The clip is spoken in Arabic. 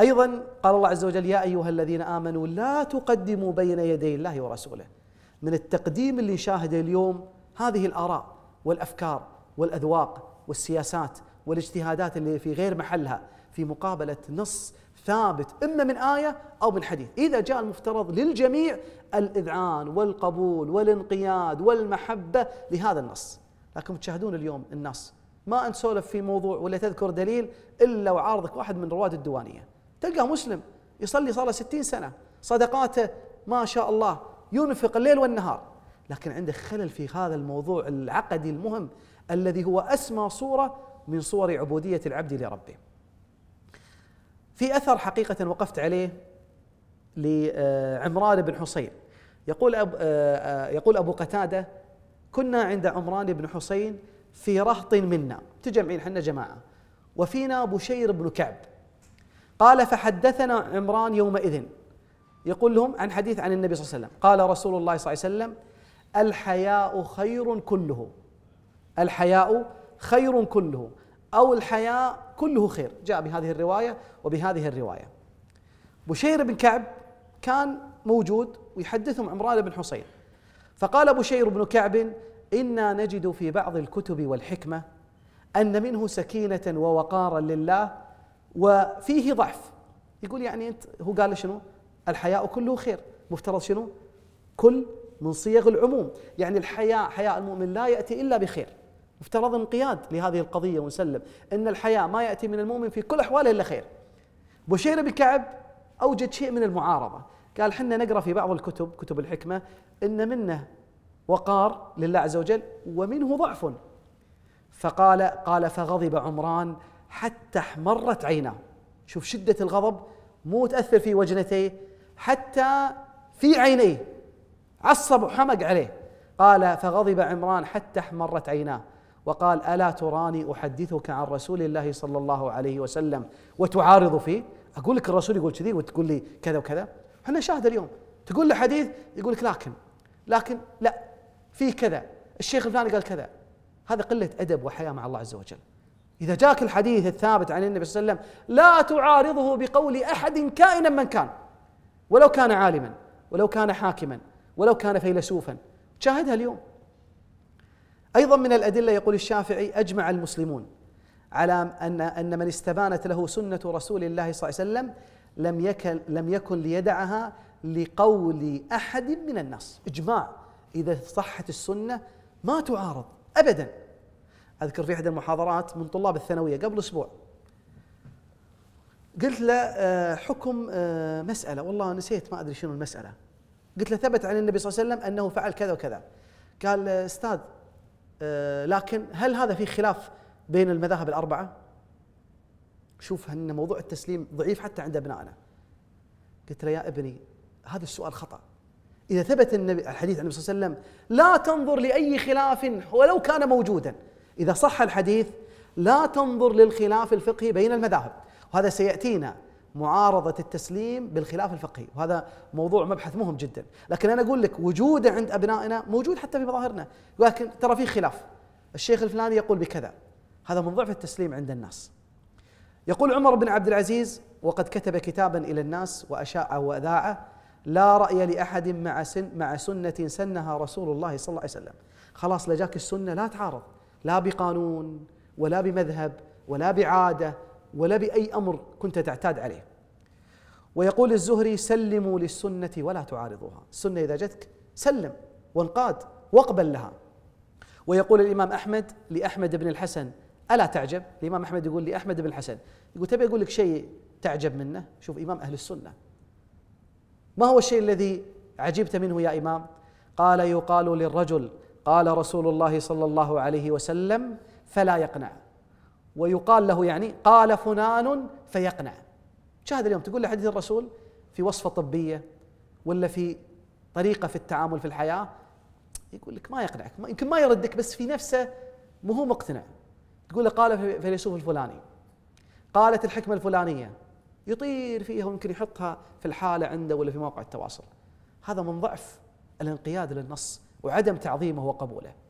أيضا قال الله عز وجل يا أيها الذين آمنوا لا تقدموا بين يدي الله ورسوله من التقديم اللي نشاهده اليوم هذه الآراء والأفكار والأذواق والسياسات والاجتهادات اللي في غير محلها في مقابلة نص ثابت إما من آية أو من حديث إذا جاء المفترض للجميع الإذعان والقبول والانقياد والمحبة لهذا النص لكن تشاهدون اليوم الناس ما سولف في موضوع ولا تذكر دليل إلا وعارضك واحد من رواد الديوانيه تلقى مسلم يصلي صار له 60 سنه صدقاته ما شاء الله ينفق الليل والنهار لكن عنده خلل في هذا الموضوع العقدي المهم الذي هو اسمى صوره من صور عبوديه العبد لربه في اثر حقيقه وقفت عليه لعمران بن حسين يقول أبو, آه، آه، يقول ابو قتاده كنا عند عمران بن حسين في رهط منا تجمعين احنا جماعه وفينا بشير بن كعب قال فحدثنا عمران يومئذ يقول لهم عن حديث عن النبي صلى الله عليه وسلم قال رسول الله صلى الله عليه وسلم الحياء خير كله الحياء خير كله أو الحياء كله خير جاء بهذه الرواية وبهذه الرواية بشير بن كعب كان موجود ويحدثهم عمران بن حصين فقال بشير بن كعب إنا نجد في بعض الكتب والحكمة أن منه سكينة ووقارا لله وفيه ضعف يقول يعني انت هو قال شنو؟ الحياء كله خير مفترض شنو؟ كل من صيغ العموم يعني الحياء حياء المؤمن لا يأتي إلا بخير مفترض انقياد لهذه القضية ونسلم أن الحياء ما يأتي من المؤمن في كل أحواله إلا خير بشير بن كعب أوجد شيء من المعارضة قال حنا نقرأ في بعض الكتب كتب الحكمة أن منه وقار لله عز وجل ومنه ضعف فقال قال فغضب عمران حتى احمرت عيناه شوف شدة الغضب مو تأثر في وجنتيه حتى في عينيه عصب وحمق عليه قال فغضب عمران حتى احمرت عيناه وقال الا تراني احدثك عن رسول الله صلى الله عليه وسلم وتعارض فيه اقول لك الرسول يقول كذي وتقول لي كذا وكذا احنا شاهد اليوم تقول له حديث يقول لك لكن لكن لا في كذا الشيخ الفلاني قال كذا هذا قله ادب وحياه مع الله عز وجل إذا جاك الحديث الثابت عن النبي صلى الله عليه وسلم لا تعارضه بقول أحد كائنا من كان ولو كان عالما ولو كان حاكما ولو كان فيلسوفا شاهدها اليوم أيضا من الأدلة يقول الشافعي أجمع المسلمون على أن أن من استبانت له سنة رسول الله صلى الله عليه وسلم لم يكن لم يكن ليدعها لقول أحد من الناس إجماع إذا صحت السنة ما تعارض أبدا اذكر في احدى المحاضرات من طلاب الثانويه قبل اسبوع قلت له آه، حكم آه، مساله والله نسيت ما ادري شنو المساله قلت له ثبت عن النبي صلى الله عليه وسلم انه فعل كذا وكذا قال آه، استاذ لكن هل هذا في خلاف بين المذاهب الاربعه شوف ان موضوع التسليم ضعيف حتى عند ابنائنا قلت له يا ابني هذا السؤال خطا اذا ثبت النبي الحديث عن النبي صلى الله عليه وسلم لا تنظر لاي خلاف ولو كان موجودا إذا صح الحديث لا تنظر للخلاف الفقهي بين المذاهب وهذا سيأتينا معارضة التسليم بالخلاف الفقهي وهذا موضوع مبحث مهم جدا لكن أنا أقول لك وجوده عند أبنائنا موجود حتى في مظاهرنا لكن ترى في خلاف الشيخ الفلاني يقول بكذا هذا من ضعف التسليم عند الناس يقول عمر بن عبد العزيز وقد كتب كتابا إلى الناس وأشاع وأذاعه لا رأي لأحد مع سن مع سنة سنها رسول الله صلى الله عليه وسلم خلاص لجاك السنة لا تعارض لا بقانون ولا بمذهب ولا بعاده ولا باي امر كنت تعتاد عليه ويقول الزهري سلموا للسنه ولا تعارضوها السنه اذا جتك سلم وانقاد واقبل لها ويقول الامام احمد لاحمد بن الحسن الا تعجب الامام احمد يقول لاحمد بن الحسن يقول تبي اقول لك شيء تعجب منه شوف امام اهل السنه ما هو الشيء الذي عجبت منه يا امام قال يقال للرجل قال رسول الله صلى الله عليه وسلم فلا يقنع ويقال له يعني قال فلان فيقنع شاهد اليوم تقول لحديث الرسول في وصفه طبيه ولا في طريقه في التعامل في الحياه يقول لك ما يقنعك يمكن ما يردك بس في نفسه مو هو مقتنع تقول له قال فيلسوف الفلاني قالت الحكمه الفلانيه يطير فيها ويمكن يحطها في الحاله عنده ولا في مواقع التواصل هذا من ضعف الانقياد للنص وعدم تعظيمه وقبوله